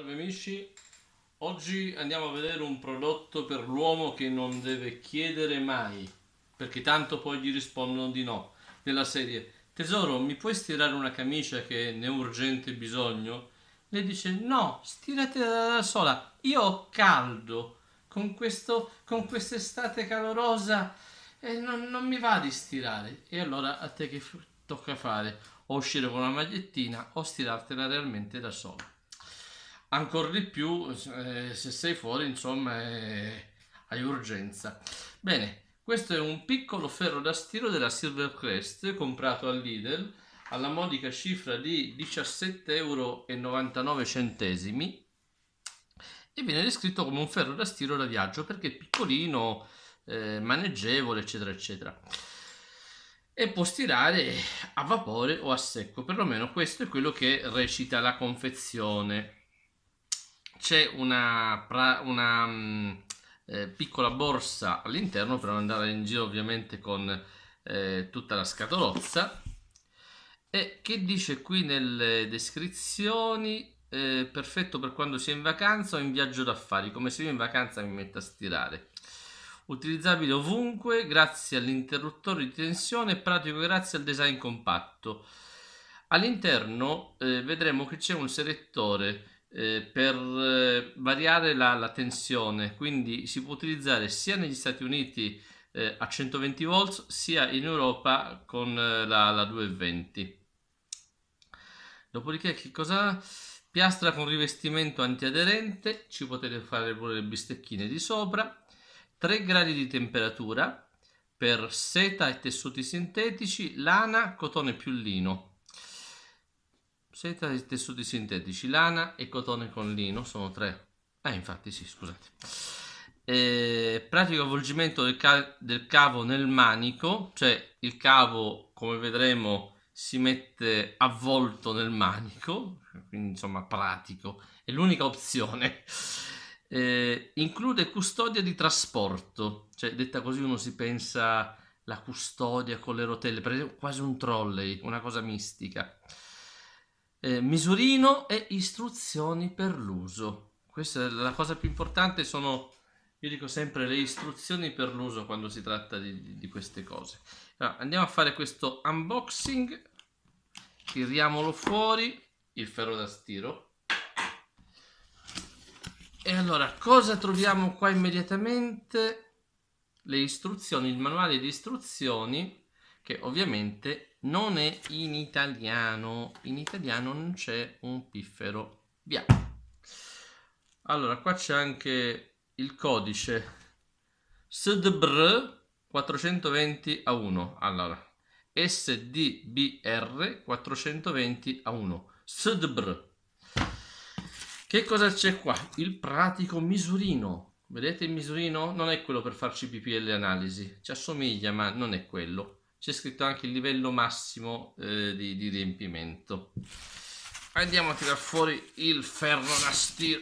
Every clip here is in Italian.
Salve amici, oggi andiamo a vedere un prodotto per l'uomo che non deve chiedere mai, perché tanto poi gli rispondono di no, nella serie Tesoro, mi puoi stirare una camicia che ne ho urgente bisogno? Lei dice no, stiratela da sola, io ho caldo, con, questo, con quest'estate calorosa eh, non, non mi va di stirare. E allora a te che tocca fare? O uscire con una magliettina o stirartela realmente da sola ancora di più eh, se sei fuori, insomma, eh, hai urgenza. Bene, questo è un piccolo ferro da stiro della Silvercrest comprato al Lidl alla modica cifra di 17,99 euro e viene descritto come un ferro da stiro da viaggio perché è piccolino, eh, maneggevole, eccetera, eccetera. E può stirare a vapore o a secco, perlomeno questo è quello che recita la confezione c'è una, una um, eh, piccola borsa all'interno per non andare in giro ovviamente con eh, tutta la scatolozza e che dice qui nelle descrizioni eh, perfetto per quando si è in vacanza o in viaggio d'affari come se io in vacanza mi metta a stirare utilizzabile ovunque grazie all'interruttore di tensione e pratico grazie al design compatto all'interno eh, vedremo che c'è un selettore eh, per eh, variare la, la, tensione, quindi si può utilizzare sia negli Stati Uniti eh, a 120 volts sia in Europa con eh, la, la 220. Dopodiché che cosa? Piastra con rivestimento antiaderente, ci potete fare pure le bistecchine di sopra, 3 gradi di temperatura per seta e tessuti sintetici, lana, cotone più lino seta e tessuti sintetici, lana e cotone con lino, sono tre. Ah, infatti sì, scusate. Eh, pratico avvolgimento del, ca- del cavo nel manico, cioè il cavo, come vedremo, si mette avvolto nel manico, quindi insomma pratico, è l'unica opzione. Eh, include custodia di trasporto, cioè detta così uno si pensa la custodia con le rotelle, per quasi un trolley, una cosa mistica eh, misurino e istruzioni per l'uso. Questa è la cosa più importante, sono, io dico sempre, le istruzioni per l'uso quando si tratta di, di queste cose. Allora, andiamo a fare questo unboxing, tiriamolo fuori, il ferro da stiro. E allora, cosa troviamo qua immediatamente? Le istruzioni, il manuale di istruzioni che ovviamente non è in italiano. In italiano non c'è un piffero. Via. Allora, qua c'è anche il codice SDBR 420 a 1. Allora, SDBR 420 a 1. SDBR. Che cosa c'è qua? Il pratico misurino. Vedete il misurino? Non è quello per farci PPL analisi. Ci assomiglia, ma non è quello c'è scritto anche il livello massimo eh, di, di, riempimento andiamo a tirar fuori il ferro da stiro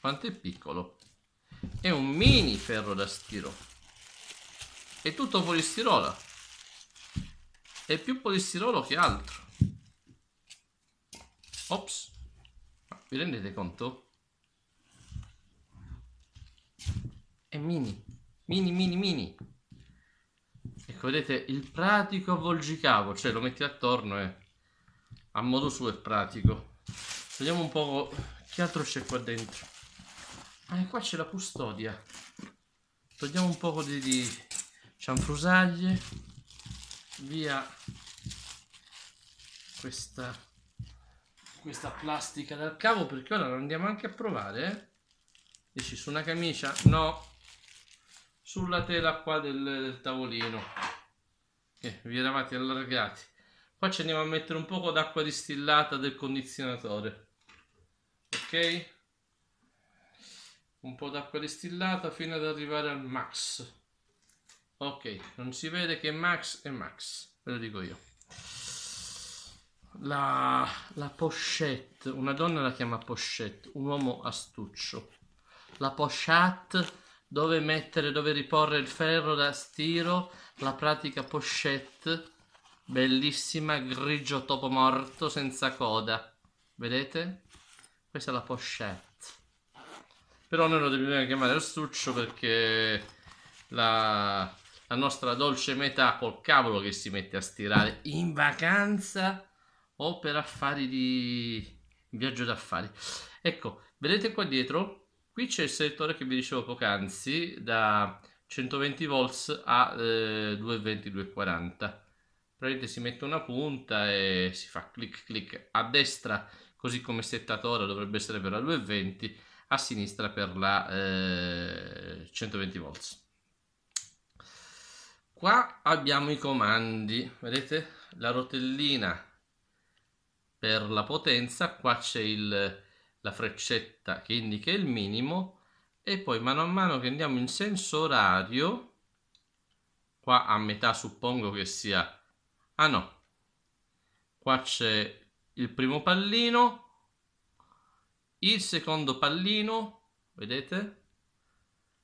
quanto è piccolo è un mini ferro da stiro è tutto polistirola è più polistirolo che altro ops vi rendete conto? è mini mini mini mini Ecco, vedete, il pratico avvolgicavo, cioè lo metti attorno e a modo suo è pratico. Vediamo un po' che altro c'è qua dentro. Ah, e qua c'è la custodia. Togliamo un po' di, di cianfrusaglie. Via questa, questa plastica dal cavo perché ora lo andiamo anche a provare. Eh? Dici su una camicia? No, sulla tela qua del, del tavolino che vi eravate allargati qua ci andiamo a mettere un poco d'acqua distillata del condizionatore ok un po' d'acqua distillata fino ad arrivare al max ok non si vede che max è max ve lo dico io la, la pochette una donna la chiama pochette un uomo astuccio la pochette dove mettere, dove riporre il ferro da stiro, la pratica pochette, bellissima, grigio topo morto senza coda, vedete? Questa è la pochette, però noi lo dobbiamo chiamare astuccio perché la, la nostra dolce metà col cavolo che si mette a stirare in vacanza o per affari di viaggio d'affari. Ecco, vedete qua dietro Qui c'è il selettore che vi dicevo poc'anzi da 120 volts a eh, 220 240. Praticamente si mette una punta e si fa clic clic a destra, così come settatore dovrebbe essere per la 220, a sinistra per la eh, 120 volts. Qua abbiamo i comandi, vedete la rotellina per la potenza, qua c'è il la freccetta che indica il minimo e poi mano a mano che andiamo in senso orario qua a metà suppongo che sia ah no qua c'è il primo pallino il secondo pallino vedete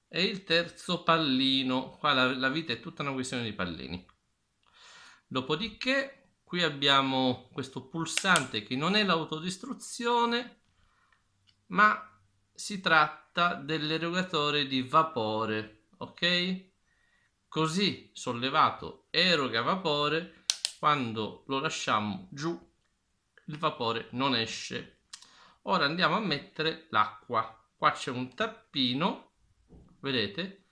e il terzo pallino qua la, la vita è tutta una questione di pallini dopodiché qui abbiamo questo pulsante che non è l'autodistruzione ma si tratta dell'erogatore di vapore, ok? Così sollevato eroga vapore, quando lo lasciamo giù il vapore non esce. Ora andiamo a mettere l'acqua. Qua c'è un tappino, vedete,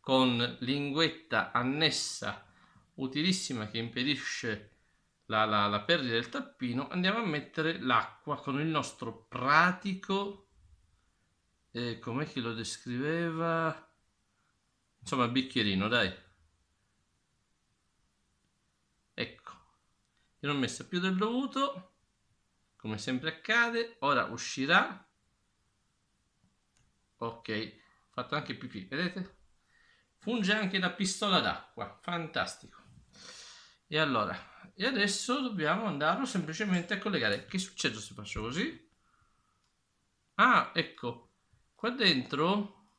con linguetta annessa utilissima che impedisce la, la, la perdita del tappino, andiamo a mettere l'acqua con il nostro pratico, eh, com'è che lo descriveva? Insomma, bicchierino, dai. Ecco, io l'ho messa più del dovuto, come sempre accade, ora uscirà. Ok, fatto anche pipì, vedete? Funge anche da pistola d'acqua, fantastico. E allora, e adesso dobbiamo andarlo semplicemente a collegare. Che succede se faccio così? Ah, ecco, qua dentro,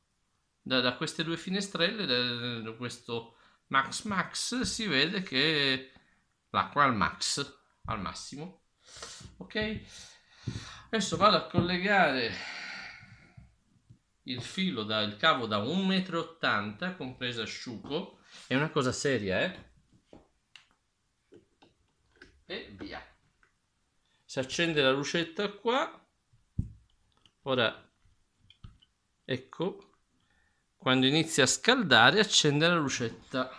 da, da queste due finestrelle, da, da questo max max, si vede che l'acqua al max, al massimo. Ok, adesso vado a collegare il filo dal cavo da 1,80 m, compresa asciugo. È una cosa seria, eh? e via. Si accende la lucetta qua. Ora, ecco, quando inizia a scaldare accende la lucetta.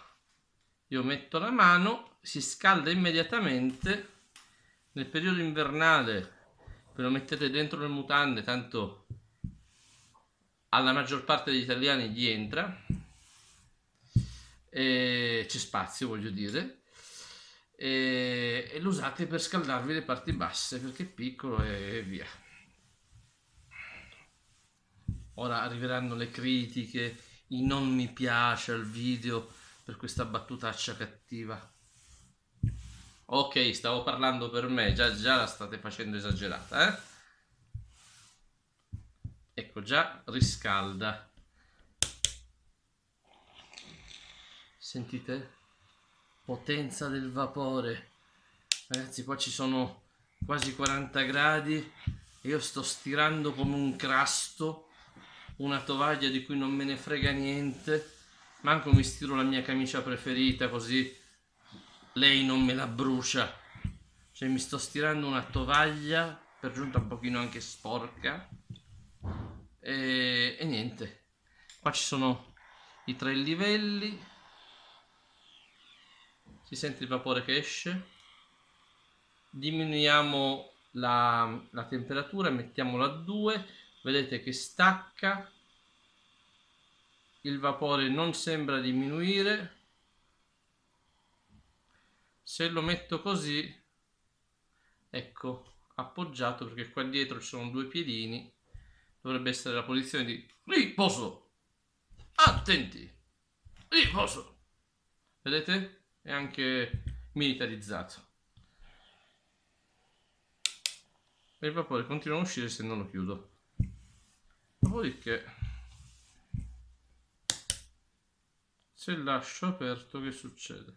Io metto la mano, si scalda immediatamente. Nel periodo invernale ve lo mettete dentro le mutande, tanto alla maggior parte degli italiani gli entra. E c'è spazio, voglio dire e, e lo usate per scaldarvi le parti basse perché è piccolo e via. Ora arriveranno le critiche, i non mi piace al video per questa battutaccia cattiva. Ok, stavo parlando per me, già già la state facendo esagerata, eh? Ecco, già riscalda. Sentite? potenza del vapore ragazzi qua ci sono quasi 40 gradi io sto stirando come un crasto una tovaglia di cui non me ne frega niente manco mi stiro la mia camicia preferita così lei non me la brucia cioè mi sto stirando una tovaglia per giunta un pochino anche sporca e, e niente qua ci sono i tre livelli si sente il vapore che esce diminuiamo la, la temperatura mettiamola a 2 vedete che stacca il vapore non sembra diminuire se lo metto così ecco appoggiato perché qua dietro ci sono due piedini dovrebbe essere la posizione di riposo attenti riposo vedete e anche militarizzato. E il vapore continua a uscire se non lo chiudo. Dopodiché, se lascio aperto, che succede?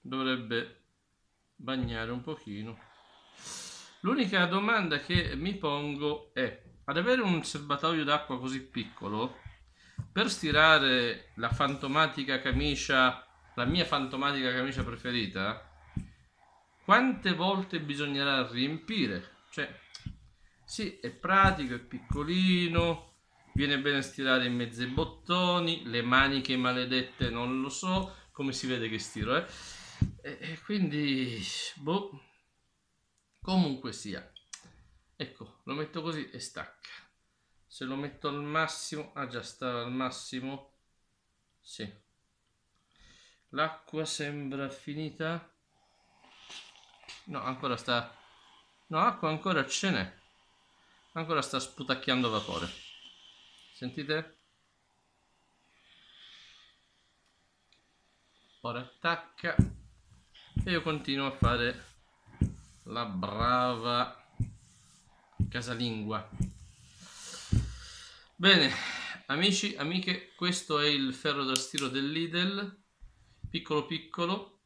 Dovrebbe bagnare un pochino. L'unica domanda che mi pongo è, ad avere un serbatoio d'acqua così piccolo, per stirare la fantomatica camicia, la mia fantomatica camicia preferita, quante volte bisognerà riempire? Cioè, sì, è pratico, è piccolino, viene bene stirare in mezzo ai bottoni, le maniche maledette non lo so, come si vede che stiro, eh? E, e quindi, boh, comunque sia. Ecco, lo metto così e stacca. Se lo metto al massimo, ah già sta al massimo, sì. L'acqua sembra finita. No, ancora sta... No, acqua ancora ce n'è. Ancora sta sputacchiando vapore. Sentite? Ora attacca. E io continuo a fare la brava casalingua. Bene, amici, amiche, questo è il ferro da stiro dell'Idel, piccolo piccolo.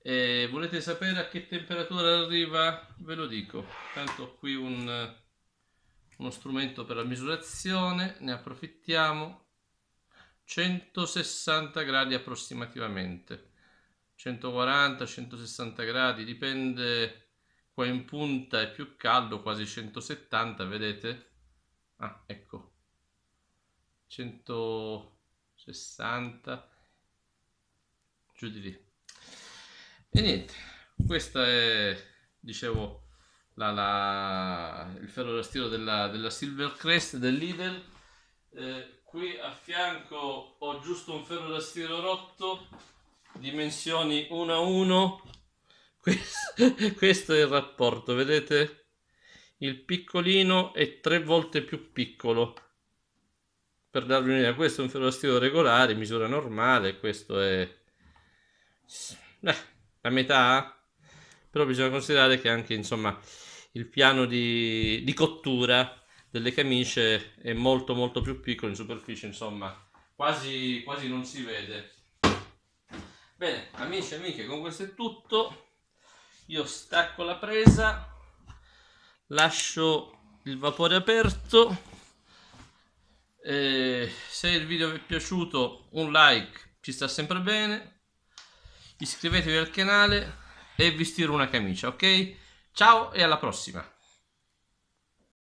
Eh, volete sapere a che temperatura arriva? Ve lo dico, tanto qui un, uno strumento per la misurazione, ne approfittiamo. 160 gradi approssimativamente, 140-160 gradi, dipende, qua in punta è più caldo, quasi 170, vedete? Ah, ecco, 160 giù di lì e niente questa è dicevo la, la, il ferro rastiero della, della Silvercrest del Lidl eh, qui a fianco ho giusto un ferro da stiro rotto dimensioni 1 a 1 questo è il rapporto vedete il piccolino è tre volte più piccolo per darvi un'idea, questo è un ferrostiro regolare, misura normale, questo è Beh, la metà, però bisogna considerare che anche insomma il piano di, di, cottura delle camicie è molto molto più piccolo in superficie, insomma quasi, quasi non si vede. Bene, amici e amiche, con questo è tutto. Io stacco la presa, lascio il vapore aperto e se il video vi è piaciuto un like ci sta sempre bene. Iscrivetevi al canale e vi stiro una camicia, ok? Ciao e alla prossima!